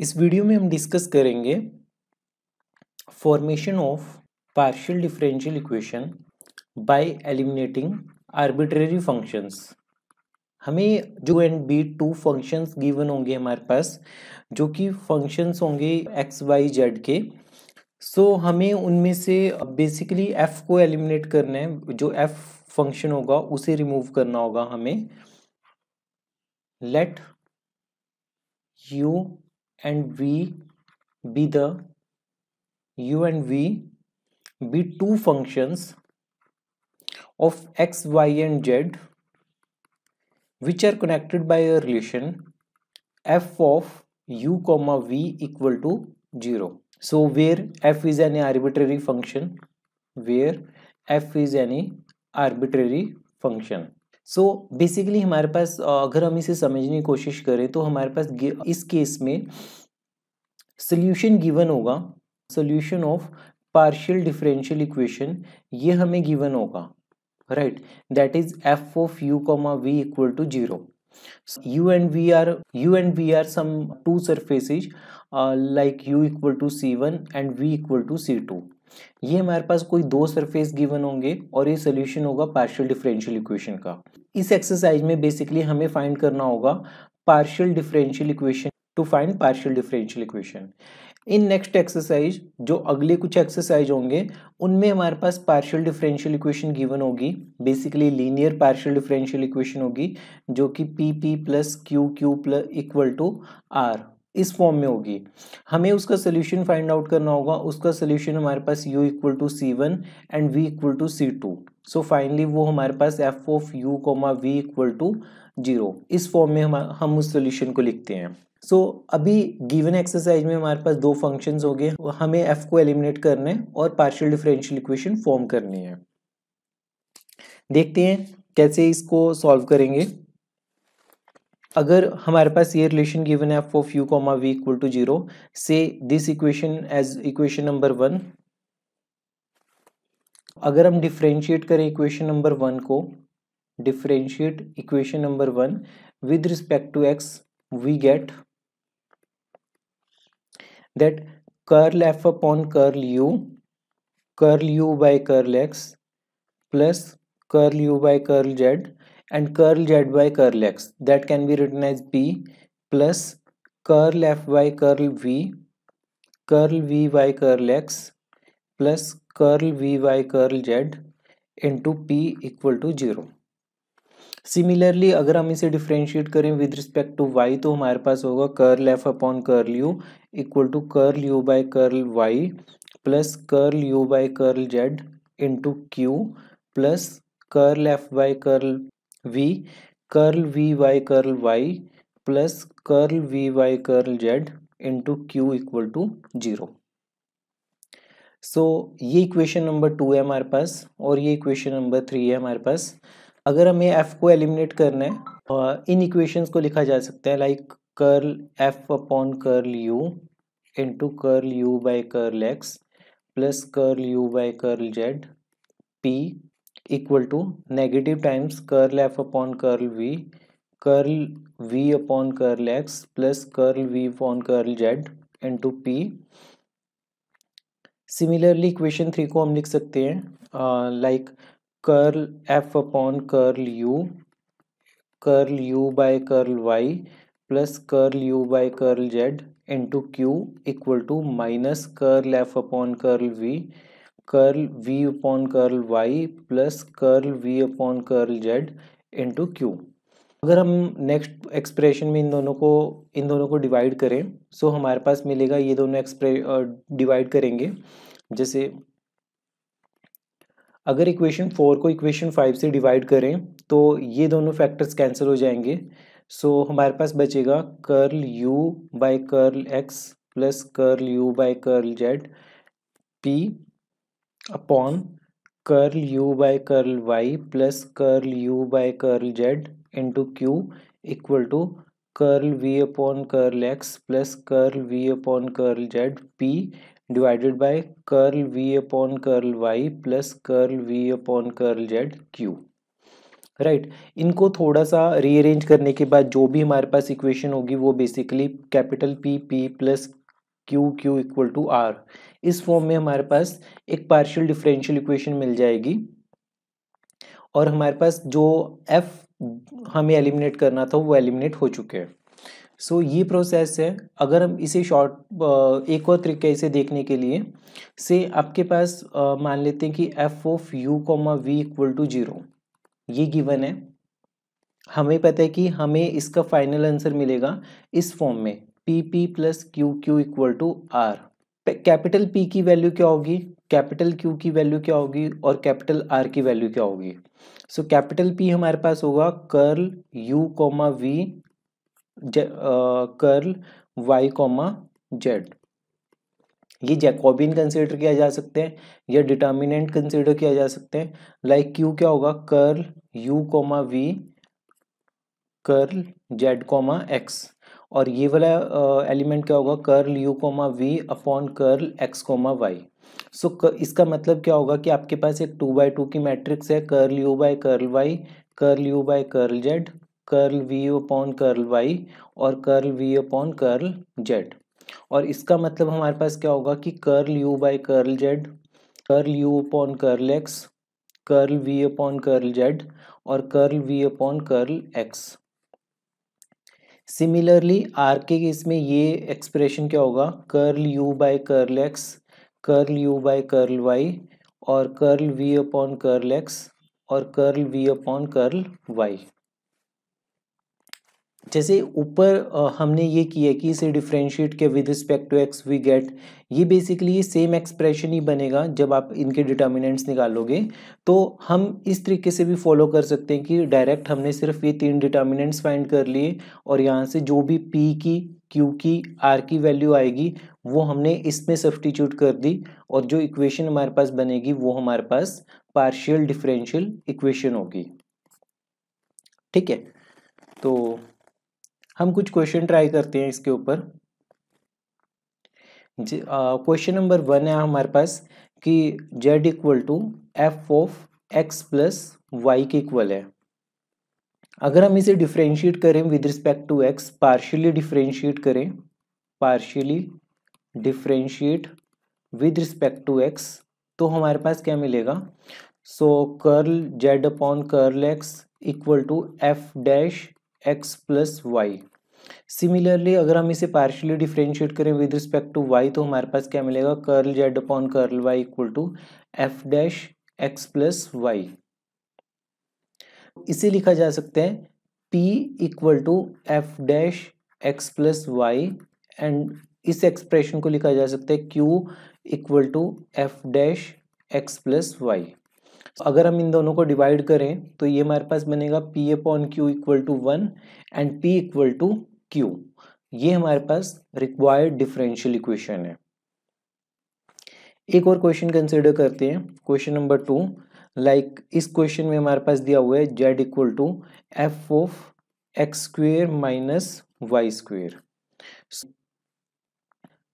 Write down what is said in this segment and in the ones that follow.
इस वीडियो में हम डिस्कस करेंगे formation of partial differential equation by eliminating arbitrary functions हमें जो and b two functions given होंगे हमारे पास जो कि फंक्शंस होंगे एक्स वाई जेड के सो so, हमें उनमें से बेसिकली एफ को एलिमिनेट करना है जो एफ फंक्शन होगा उसे रिमूव करना होगा हमें let u and v be the u and v be two functions of x y and z which are connected by a relation f of u comma v equal to 0 so where f is any arbitrary function where f is any arbitrary function so so, basically हमारे पास अगर हम इसे समझने की कोशिश करें तो हमारे पास इस केस में सोल्यूशन गिवन होगा solution of partial differential equation ये हमें गिवन होगा right that is f of u comma v equal to zero u and v are u and v are some two surfaces like u equal to c one and v equal to c two ये हमारे पास कोई दो surface given होंगे और ये solution होगा partial differential equation का इस एक्सरसाइज में बेसिकली हमें फाइंड करना होगा partial differential equation to find partial differential equation in next exercise जो अगले कुछ एक्सरसाइज होंगे उनमें हमारे पास पार्शियल डिफरेंशियल इक्वेशन गिवन होगी basically linear partial differential equation होगी जो कि p p plus q q plus equal to r इस फॉर्म में होगी हमें उसका सोल्यूशन फाइंड आउट करना होगा उसका सोल्यूशन हमारे पास u equal to c one and v equal to c two so finally वो हमारे पास f of u comma v equal to zero इस फॉर्म में हम हम उस सोल्यूशन को लिखते हैं सो so, अभी गिवन एक्सरसाइज में हमारे पास दो फंक्शंस हो गए हमें एफ को एलिमिनेट करने और पार्शियल डिफरेंशियल इक्वेशन फॉर्म करनी है देखते हैं कैसे इसको सॉल्व करेंगे अगर हमारे पास ये रिलेशन गिवन है for u comma v equal to zero say this equation as equation number one अगर हम डिफ्रेंशिएट करें इक्वेशन नंबर वन को differentiate equation number one with respect to x we get that curl f upon curl u curl u by curl x plus curl u by curl z and curl z by curl x that can be written as p plus curl f by curl v curl v by curl x plus curl v by curl z into p equal to zero similarly अगर हम इसे differentiate करें with respect to y तो हमारे पास होगा curl f upon curl u equal to curl u by curl y plus curl u by curl z into q plus curl f by curl v curl v y curl y plus curl v y curl z into q equal to zero so ये equation number two है हमारे पास और ये equation number three है हमारे पास अगर हमें एफ को एलिमिनेट करना है इन इक्वेशंस को लिखा जा सकता है like curl f upon curl u into curl u by curl x plus curl u by curl z p two negative times curl f upon curl v curl v upon curl x plus curl v upon curl z in two p similarly equation three को हम लिख सकते हैं like curl f upon curl u curl u by curl y plus curl u by curl z into q equal to minus curl f upon curl v curl v upon curl y plus curl v upon curl z into q अगर हम next expression में इन दोनों को इन दोनों को divide करें सो हमारे पास मिलेगा ये दोनों एक्सप्रे डिवाइड करेंगे जैसे अगर इक्वेशन फोर को इक्वेशन फाइव से डिवाइड करें तो ये दोनों फैक्टर्स कैंसिल हो जाएंगे सो so, हमारे पास बचेगा curl u by curl x plus curl u by curl z p upon curl u by curl y plus curl u by curl z into q equal to curl v upon curl x plus curl v upon curl z p divided by curl v upon curl y plus curl v upon curl z q right right. इनको थोड़ा सा rearrange करने के बाद जो भी हमारे पास equation होगी वो basically capital p p plus q q equal to r इस फॉर्म में हमारे पास एक पार्शियल डिफरेंशियल इक्वेशन मिल जाएगी और हमारे पास जो एफ हमें एलिमिनेट करना था वो एलिमिनेट हो चुके हैं सो so, ये प्रोसेस है अगर हम इसे शॉर्ट एक और तरीके से देखने के लिए से आपके पास आ, मान लेते हैं कि f of u comma v equal to zero ये गिवन है हमें पता है कि हमें इसका फाइनल आंसर मिलेगा इस फॉर्म में p p plus q q equal to r capital p की वैल्यू क्या होगी कैपिटल क्यू की वैल्यू क्या होगी और कैपिटल आर की वैल्यू क्या होगी सो कैपिटल पी हमारे पास होगा curl u comma v curl y comma z ये जैकोबिन कंसिडर किया जा सकते हैं या डिटर्मिनेंट कंसिडर किया जा सकते हैं लाइक like क्यू क्या होगा curl u comma v curl z comma x और ये वाला एलिमेंट क्या होगा curl u comma v upon curl x comma y so इसका मतलब क्या होगा कि आपके पास एक टू बाई टू की मैट्रिक्स है curl u by curl y curl u by curl z curl v upon curl y और curl v upon curl z और इसका मतलब हमारे पास क्या होगा कि curl u by curl z curl u upon curl x curl v upon curl z और curl v upon curl x similarly r के केस में ये एक्सप्रेशन क्या होगा curl u by curl x curl u by curl y और curl v upon curl x और curl v upon curl y जैसे ऊपर हमने ये किया कि इसे डिफ्रेंशिएट किया with respect to x we get ये बेसिकली ये सेम एक्सप्रेशन ही बनेगा जब आप इनके डिटर्मिनेंट्स निकालोगे तो हम इस तरीके से भी फॉलो कर सकते हैं कि डायरेक्ट हमने सिर्फ ये तीन डिटर्मिनेंट्स फाइंड कर लिए और यहाँ से जो भी पी की क्यू की आर की वैल्यू आएगी वो हमने इसमें सब्सटीट्यूट कर दी और जो इक्वेशन हमारे पास बनेगी वो हमारे पास पार्शियल डिफरेंशियल इक्वेशन होगी ठीक है तो हम कुछ क्वेश्चन ट्राई करते हैं इसके ऊपर क्वेश्चन नंबर वन है हमारे पास कि z equal to f of x plus y के इक्वल है अगर हम इसे डिफ्रेंशिएट करें with respect to x partially differentiate करें partially differentiate with respect to x तो हमारे पास क्या मिलेगा so curl z upon curl x equal to f dash x plus y similarly अगर हम इसे पार्शियली डिफ्रेंशिएट करें विद रिस्पेक्ट टू वाई तो हमारे पास क्या मिलेगा curl z upon curl y equal to f dash x plus y इसे लिखा जा सकते हैं p equal to f dash x plus y and इस एक्सप्रेशन को लिखा जा सकता है q equal to f dash x plus y अगर हम इन दोनों को डिवाइड करें तो ये हमारे पास बनेगा p upon q equal to one and p equal to q ये हमारे पास रिक्वायर्ड डिफरेंशियल इक्वेशन है एक और क्वेश्चन कंसिडर करते हैं क्वेश्चन नंबर टू लाइक इस क्वेश्चन में हमारे पास दिया हुआ है z equal to f of x square minus y square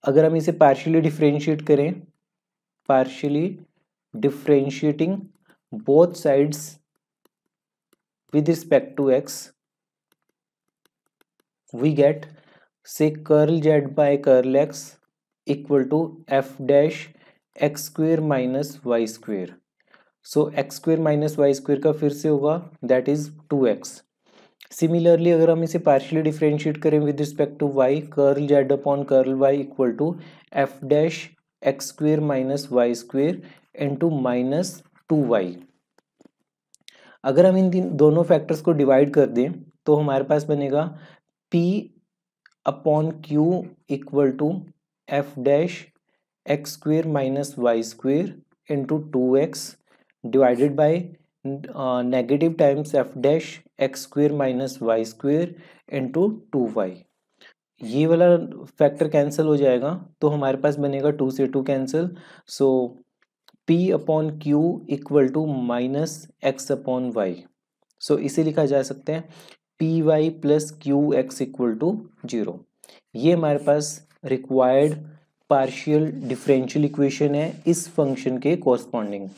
अगर हम इसे पार्शियली डिफ्रेंशिएट करें partially differentiating both sides with respect to x we get say curl z by curl x equal to f dash x square minus y square so x square minus y square का फिर से होगा that is 2x similarly अगर हम इसे partially differentiate करें with respect to y curl z upon curl y equal to f dash x square minus y square into minus two y अगर हम इन दोनों फैक्टर्स को डिवाइड कर दें तो हमारे पास बनेगा p upon q equal to f dash x square minus y square into two x divided by negative times f dash x square minus y square into two y ये वाला factor cancel हो जाएगा तो हमारे पास बनेगा two से two cancel so p upon q equal to minus x upon y so इसे लिखा जा सकते हैं p y plus q x equal to zero ये हमारे पास रिक्वायर्ड पार्शियल डिफरेंशियल इक्वेशन है इस फंक्शन के corresponding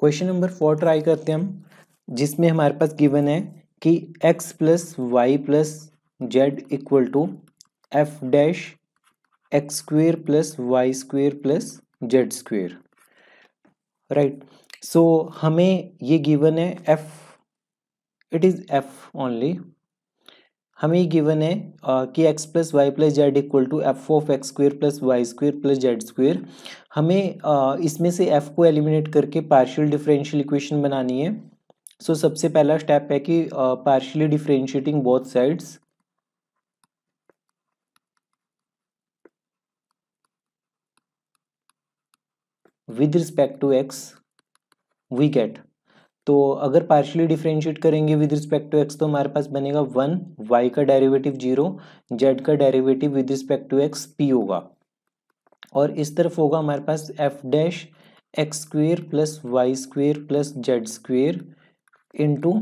question number four try करते हैं हम जिसमें हमारे पास गिवन है कि x plus y plus z equal to f dash x square plus y square plus z square right so हमें ये गिवन है f it is f only हमें गिवन है कि x plus y plus z equal to f of x square plus y square plus z square हमें इसमें से F को एलिमिनेट करके पार्शियल डिफरेंशियल इक्वेशन बनानी है सो so, सबसे पहला स्टेप है कि partially differentiating both sides with respect to x we get तो अगर पार्शली डिफ्रेंशिएट करेंगे विद रिस्पेक्ट टू एक्स तो हमारे पास बनेगा वन वाई का डेरिवेटिव जीरो जेड का derivative with respect to x p होगा और इस तरफ होगा हमारे पास f dash x square plus y square plus z square into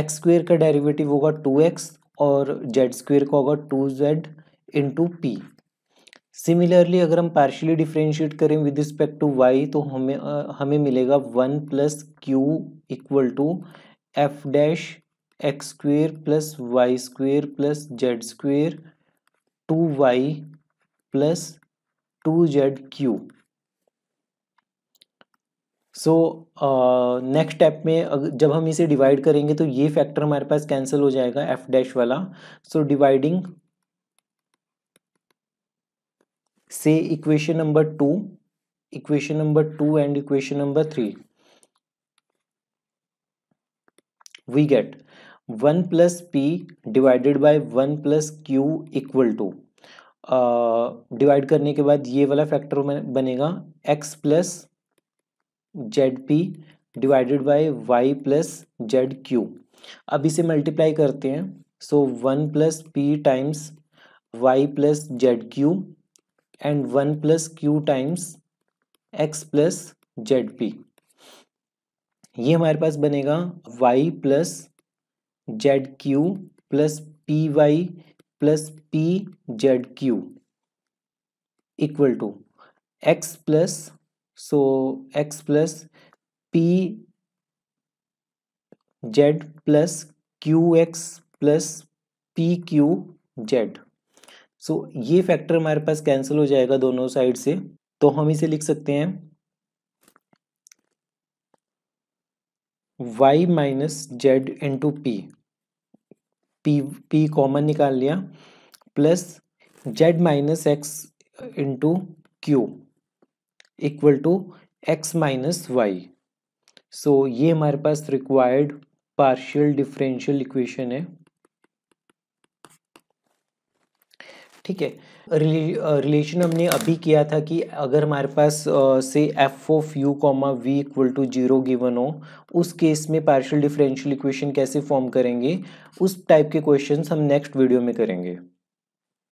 x square का डेरिवेटिव होगा टू एक्स और जेड स्क्वेयर का होगा to z into p similarly अगर हम पार्शियली डिफ्रेंशिएट करें विद रिस्पेक्ट टू वाई तो हमें आ, हमें मिलेगा one plus q equal to f dash x square plus y square plus z square two y plus two z q so next step में जब हम इसे डिवाइड करेंगे तो ये फैक्टर हमारे पास कैंसिल हो जाएगा एफ डैश वाला so dividing say equation number 2 equation number 2 and equation number 3 we get 1 plus p divided by 1 plus q equal to divide uh, करने के बाद ये वाला फैक्टर बनेगा x plus z p divided by y plus z q अब इसे multiply करते हैं so one plus p times y plus z q and one plus q times x plus z p ये हमारे पास बनेगा y plus z q plus p y plus p z q equal to x plus so x plus p Z plus q x plus p q z so ये factor हमारे पास cancel हो जाएगा दोनों side से तो हम इसे लिख सकते हैं y minus z into p p p common निकाल लिया plus z minus x into q equal to x minus y so ये हमारे पास रिक्वायर्ड पार्शियल डिफरेंशियल इक्वेशन है ठीक है रिलेशन हमने अभी किया था कि अगर हमारे पास से f of u comma v equal to zero given हो उस केस में पार्शियल डिफरेंशियल इक्वेशन कैसे फॉर्म करेंगे उस टाइप के क्वेश्चंस हम नेक्स्ट वीडियो में करेंगे